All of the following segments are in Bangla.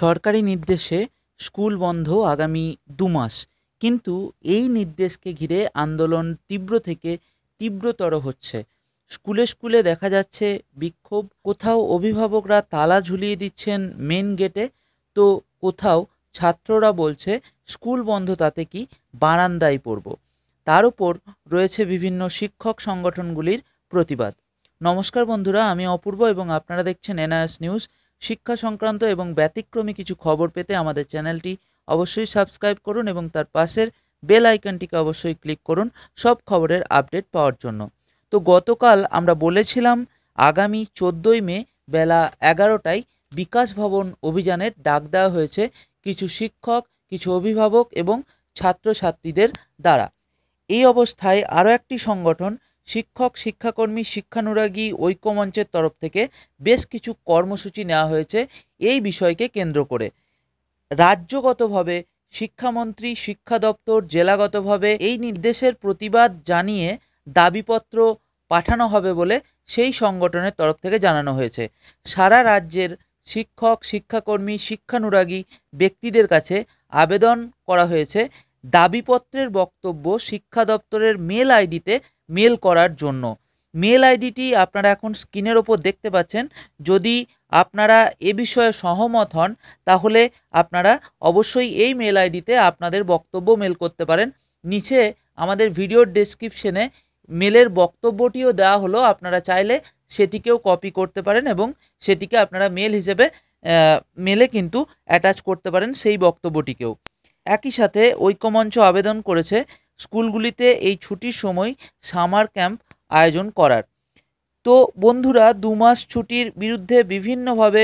সরকারি নির্দেশে স্কুল বন্ধ আগামী দুমাস কিন্তু এই নির্দেশকে ঘিরে আন্দোলন তীব্র থেকে তীব্রতর হচ্ছে স্কুলে স্কুলে দেখা যাচ্ছে বিক্ষোভ কোথাও অভিভাবকরা তালা ঝুলিয়ে দিচ্ছেন মেন গেটে তো কোথাও ছাত্ররা বলছে স্কুল বন্ধ তাতে কি বারান্দায় পড়ব তার উপর রয়েছে বিভিন্ন শিক্ষক সংগঠনগুলির প্রতিবাদ নমস্কার বন্ধুরা আমি অপূর্ব এবং আপনারা দেখছেন এনআইএস নিউজ শিক্ষা সংক্রান্ত এবং ব্যতিক্রমী কিছু খবর পেতে আমাদের চ্যানেলটি অবশ্যই সাবস্ক্রাইব করুন এবং তার পাশের বেল আইকনটিকে অবশ্যই ক্লিক করুন সব খবরের আপডেট পাওয়ার জন্য তো গতকাল আমরা বলেছিলাম আগামী চোদ্দোই মে বেলা এগারোটায় বিকাশ ভবন অভিযানের ডাক দেওয়া হয়েছে কিছু শিক্ষক কিছু অভিভাবক এবং ছাত্রছাত্রীদের দ্বারা এই অবস্থায় আরও একটি সংগঠন শিক্ষক শিক্ষাকর্মী শিক্ষানুরাগী ঐক্যমঞ্চের তরফ থেকে বেশ কিছু কর্মসূচি নেওয়া হয়েছে এই বিষয়কে কেন্দ্র করে রাজ্যগতভাবে শিক্ষামন্ত্রী শিক্ষা দপ্তর জেলাগতভাবে এই নির্দেশের প্রতিবাদ জানিয়ে দাবিপত্র পাঠানো হবে বলে সেই সংগঠনের তরফ থেকে জানানো হয়েছে সারা রাজ্যের শিক্ষক শিক্ষাকর্মী শিক্ষানুরাগী ব্যক্তিদের কাছে আবেদন করা হয়েছে দাবিপত্রের বক্তব্য শিক্ষা দপ্তরের মেল আইডিতে মেল করার জন্য মেল আইডিটি আপনারা এখন স্ক্রিনের ওপর দেখতে পাচ্ছেন যদি আপনারা এ বিষয়ে সহমত হন তাহলে আপনারা অবশ্যই এই মেল আইডিতে আপনাদের বক্তব্য মেল করতে পারেন নিচে আমাদের ভিডিওর ডেসক্রিপশনে মেলের বক্তব্যটিও দেওয়া হলো আপনারা চাইলে সেটিকেও কপি করতে পারেন এবং সেটিকে আপনারা মেল হিসেবে মেলে কিন্তু অ্যাটাচ করতে পারেন সেই বক্তব্যটিকেও একই সাথে ঐক্যমঞ্চ আবেদন করেছে স্কুলগুলিতে এই ছুটির সময় সামার ক্যাম্প আয়োজন করার তো বন্ধুরা দু মাস ছুটির বিরুদ্ধে বিভিন্নভাবে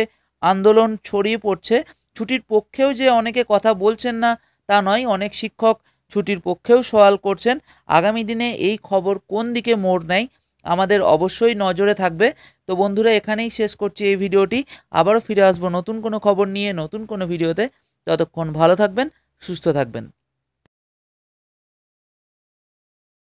আন্দোলন ছড়িয়ে পড়ছে ছুটির পক্ষেও যে অনেকে কথা বলছেন না তা নয় অনেক শিক্ষক ছুটির পক্ষেও সওয়াল করছেন আগামী দিনে এই খবর কোন দিকে মোড় নেয় আমাদের অবশ্যই নজরে থাকবে তো বন্ধুরা এখানেই শেষ করছি এই ভিডিওটি আবারও ফিরে আসবো নতুন কোনো খবর নিয়ে নতুন কোনো ভিডিওতে ততক্ষণ ভালো থাকবেন সুস্থ থাকবেন